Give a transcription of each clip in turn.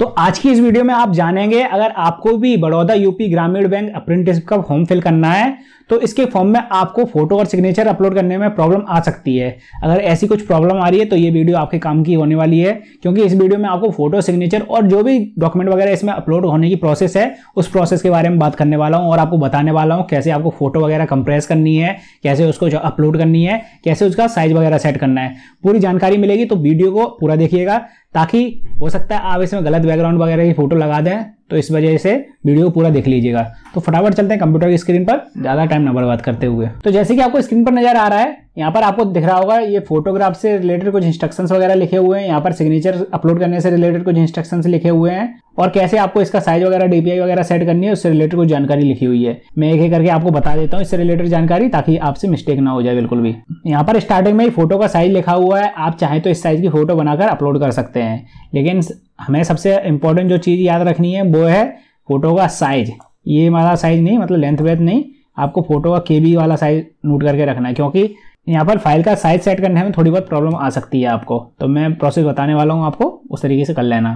तो आज की इस वीडियो में आप जानेंगे अगर आपको भी Baroda UP Gramin bank apprentice का फॉर्म फिल करना है तो इसके फॉर्म में आपको फोटो और सिग्नेचर अपलोड करने में प्रॉब्लम आ सकती है अगर ऐसी कुछ प्रॉब्लम आ रही है तो ये वीडियो आपके काम की होने वाली है क्योंकि इस वीडियो में आपको फोटो सिग्नेचर और जो भी डॉक्यूमेंट वगैरह इसमें अपलोड होने की प्रोसेस है उस प्रोसेस के बारे में बात करने वाला हूँ और आपको बताने वाला हूँ कैसे आपको फोटो वगैरह कंप्रेस करनी है कैसे उसको अपलोड करनी है कैसे उसका साइज वगैरह सेट करना है पूरी जानकारी मिलेगी तो वीडियो को पूरा देखिएगा ताकि हो सकता है आप इसमें गलत बैकग्राउंड वगैरह की फोटो लगा दें तो इस वजह से वीडियो पूरा देख लीजिएगा तो फटाफट चलते हैं कंप्यूटर की स्क्रीन पर ज़्यादा टाइम न बर्बाद करते हुए तो जैसे कि आपको स्क्रीन पर नजर आ रहा है यहाँ पर आपको दिख रहा होगा ये फोटोग्राफ से रिलेटेड कुछ इंस्ट्रक्शन वगैरह लिखे हुए हैं यहाँ पर सिग्नेचर अपलोड करने से रिलेटेड कुछ इंस्ट्रक्शन लिखे हुए हैं और कैसे आपको इसका साइज वगैरह डीपीआई वगैरह सेट करनी है उससे रिलेटेड कुछ जानकारी लिखी हुई है मैं एक एक करके आपको बता देता हूँ इससे रिलेटेड जानकारी ताकि आपसे मिस्टेक ना हो जाए बिल्कुल भी यहाँ पर स्टार्टिंग में ही फोटो का साइज लिखा हुआ है आप चाहें तो इस साइज की फोटो बनाकर अपलोड कर सकते हैं लेकिन हमें सबसे इंपॉर्टेंट जो चीज़ याद रखनी है वो है फोटो का साइज ये हमारा साइज नहीं मतलब लेंथ वेथ नहीं आपको फोटो का के वाला साइज नोट करके रखना है क्योंकि यहाँ पर फाइल का साइज सेट करने में थोड़ी बहुत प्रॉब्लम आ सकती है आपको तो मैं प्रोसेस बताने वाला हूँ आपको उस तरीके से कर लेना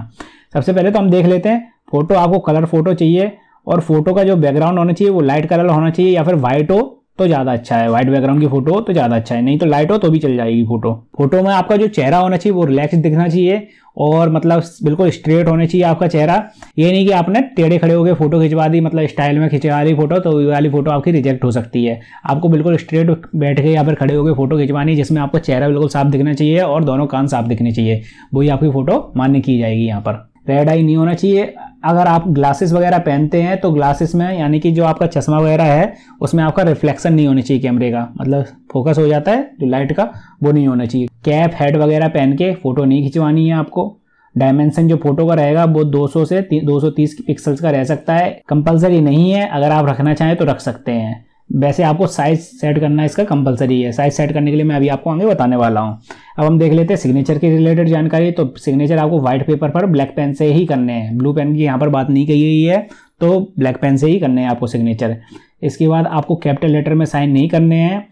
सबसे पहले तो हम देख लेते हैं फोटो आपको कलर फोटो चाहिए और फोटो का जो बैकग्राउंड होना चाहिए वो लाइट कलर होना चाहिए या फिर वाइट हो तो ज़्यादा अच्छा है व्हाइट बैकग्राउंड की फोटो हो तो ज़्यादा अच्छा है नहीं तो लाइट हो तो भी चल जाएगी फोटो फोटो में आपका जो चेहरा होना चाहिए वो रिलैक्स दिखना चाहिए और मतलब बिल्कुल स्ट्रेट होने चाहिए आपका चेहरा ये नहीं कि आपने टेढ़े खड़े होकर फोटो खिंचवा दी मतलब स्टाइल में खिंचवा दी फोटो तो वाली फोटो आपकी रिजेक्ट हो सकती है आपको बिल्कुल स्ट्रेट बैठ के या फिर खड़े होकर फोटो खिंचवानी जिसमें आपका चेहरा बिल्कुल साफ दिखना चाहिए और दोनों कान साफ दिखने चाहिए वही आपकी फोटो मान्य की जाएगी यहाँ पर रेड आई नहीं होना चाहिए अगर आप ग्लासेस वगैरह पहनते हैं तो ग्लासेस में यानी कि जो आपका चश्मा वगैरह है उसमें आपका रिफ्लेक्शन नहीं होना चाहिए कैमरे का मतलब फोकस हो जाता है जो लाइट का वो नहीं होना चाहिए कैप हेड वगैरह पहन के फ़ोटो नहीं खिंचवानी है आपको डायमेंशन जो फोटो का रहेगा वो 200 से 230 पिक्सल्स का रह सकता है कंपलसरी नहीं है अगर आप रखना चाहें तो रख सकते हैं वैसे आपको साइज सेट करना इसका कंपलसरी है साइज सेट करने के लिए मैं अभी आपको आगे बताने वाला हूँ अब हम देख लेते हैं सिग्नेचर के रिलेटेड जानकारी तो सिग्नेचर आपको व्हाइट पेपर पर ब्लैक पेन से ही करने हैं ब्लू पेन की यहाँ पर बात नहीं कही गई है तो ब्लैक पेन से ही करने हैं आपको सिग्नेचर इसके बाद आपको कैपिटल लेटर में साइन नहीं करने हैं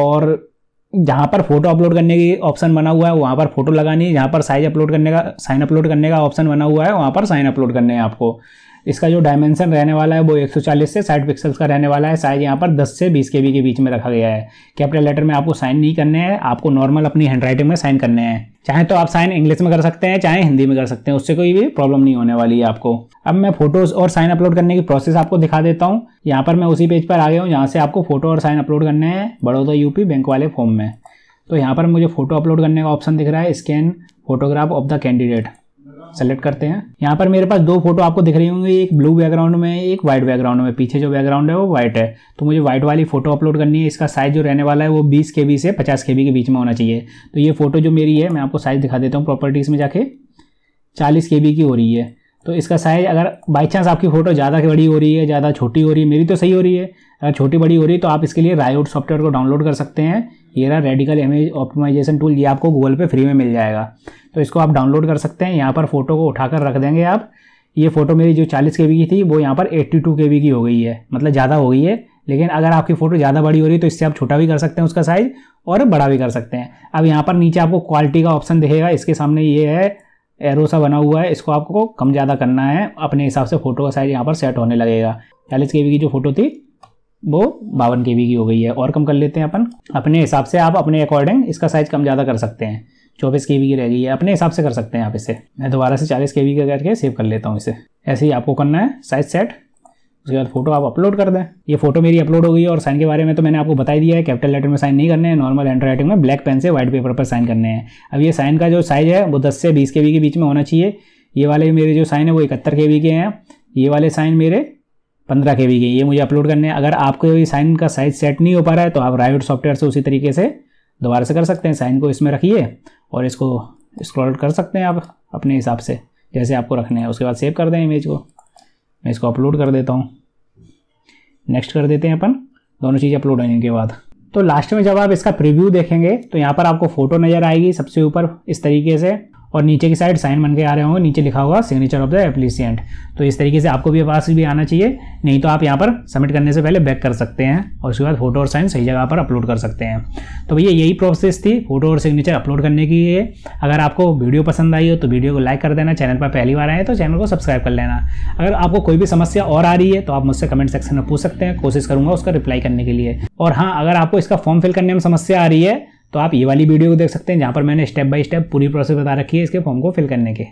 और जहाँ पर फोटो अपलोड करने की ऑप्शन बना हुआ है वहाँ पर फोटो लगानी है जहाँ पर साइज अपलोड करने का साइन अपलोड करने का ऑप्शन बना हुआ है वहाँ पर साइन अपलोड करने हैं आपको इसका जो डायमेंशन रहने वाला है वो 140 से 60 पिक्सल्स का रहने वाला है साइज यहाँ पर 10 से 20 के के बीच में रखा गया है कैपिटल लेटर में आपको साइन नहीं करने हैं आपको नॉर्मल अपनी हैंडराइटिंग में साइन करने हैं चाहे तो आप साइन इंग्लिश में कर सकते हैं चाहे हिंदी में कर सकते हैं उससे कोई भी प्रॉब्लम नहीं होने वाली है आपको अब मैं फोटोज और साइन अपलोड करने की प्रोसेस आपको दिखा देता हूँ यहाँ पर मैं उसी पेज पर आ गया हूँ यहाँ से आपको फोटो और साइन अपलोड करने हैं बड़ौदा यूपी बैंक वाले फॉर्म में तो यहाँ पर मुझे फोटो अपलोड करने का ऑप्शन दिख रहा है scan photograph of the candidate select करते हैं यहाँ पर मेरे पास दो फोटो आपको दिख रही होंगी एक ब्लू बैकग्राउंड में एक व्हाइट बैकग्राउंड में पीछे जो बैकग्राउंड है वो व्हाइट है तो मुझे व्हाइट वाली फोटो अपलोड करनी है इसका साइज जो रहने वाला है वो बीस के से पचास के के बीच में होना चाहिए तो ये फोटो जो मेरी है मैं आपको साइज दिखा देता हूँ प्रॉपर्टीज़ में जाके चालीस के की हो रही है तो इसका साइज़ अगर बाई चांस आपकी फ़ोटो ज़्यादा बड़ी हो रही है ज़्यादा छोटी हो रही है मेरी तो सही हो रही है अगर छोटी बड़ी हो रही है तो आप इसके लिए रायोड सॉफ्टवेयर को डाउनलोड कर सकते हैं ये रहा रेडिकल इमेज ऑप्टिमाइजेशन टूल ये आपको गूगल पे फ्री में मिल जाएगा तो इसको आप डाउनलोड कर सकते हैं यहाँ पर फ़ोटो को उठाकर रख देंगे आप ये फ़ोटो मेरी जो चालीस के की थी वो यहाँ पर एट्टी टू की हो गई है मतलब ज़्यादा हो गई है लेकिन अगर आपकी फ़ोटो ज़्यादा बड़ी हो रही है तो इससे आप छोटा भी कर सकते हैं उसका साइज़ और बड़ा भी कर सकते हैं अब यहाँ पर नीचे आपको क्वालिटी का ऑप्शन दिखेगा इसके सामने ये है एरो सा बना हुआ है इसको आपको कम ज़्यादा करना है अपने हिसाब से फ़ोटो का साइज़ यहाँ पर सेट होने लगेगा चालीस के की जो फ़ोटो थी वो बावन के की हो गई है और कम कर लेते हैं अपन अपने हिसाब से आप अपने अकॉर्डिंग इसका साइज़ कम ज़्यादा कर सकते हैं चौबीस के की रह गई है अपने हिसाब से कर सकते हैं आप इसे मैं दोबारा से चालीस के का करके सेव कर लेता हूँ इसे ऐसे ही आपको करना है साइज सेट उसके बाद फोटो आप अपलोड कर दें ये फोटो मेरी अपलोड हो गई है और साइन के बारे में तो मैंने आपको बता दिया है कैपिटल लेटर में साइन नहीं करने हैं नॉर्मल हैंड राइटिंग में ब्लैक पेन से व्हाइट पेपर पर साइन करने हैं अब ये साइन का जो साइज है वो दस से बीस के के बीच में होना चाहिए ये वाले मेरे जो साइन है वो इकहत्तर के के हैं ये वाले साइन मेरे पंद्रह के के ये मुझे अपलोड करने हैं अगर आपको ये साइन का साइज सेट नहीं हो पा रहा है तो आप राइवेट सॉफ्टवेयर से उसी तरीके से दोबारा से कर सकते हैं साइन को इसमें रखिए और इसको स्क्रॉल कर सकते हैं आप अपने हिसाब से जैसे आपको रखने हैं उसके बाद सेव कर दें इमेज को मैं इसको अपलोड कर देता हूँ नेक्स्ट कर देते हैं अपन दोनों चीज़ अपलोड होने के बाद तो लास्ट में जब आप इसका प्रीव्यू देखेंगे तो यहाँ पर आपको फोटो नज़र आएगी सबसे ऊपर इस तरीके से और नीचे की साइड साइन बन के आ रहे होंगे नीचे लिखा होगा सिग्नेचर ऑफ द एप्लीसियंट तो इस तरीके से आपको भी पास भी आना चाहिए नहीं तो आप यहाँ पर सबमिट करने से पहले बैक कर सकते हैं और उसके बाद फोटो और साइन सही जगह पर अपलोड कर सकते हैं तो भैया यही प्रोसेस थी फोटो और सिग्नेचर अपलोड करने की है अगर आपको वीडियो पसंद आई हो तो वीडियो को लाइक कर देना चैनल पर पहली बार आए तो चैनल को सब्सक्राइब कर लेना अगर आपको कोई भी समस्या और आ रही है तो आप मुझसे कमेंट सेक्शन में पूछ सकते हैं कोशिश करूँगा उसका रिप्लाई करने के लिए और हाँ अगर आपको इसका फॉर्म फिल करने में समस्या आ रही है तो आप ये वाली वीडियो को देख सकते हैं जहाँ पर मैंने स्टेप बाय स्टेप पूरी प्रोसेस बता रखी है इसके फॉर्म को फिल करने के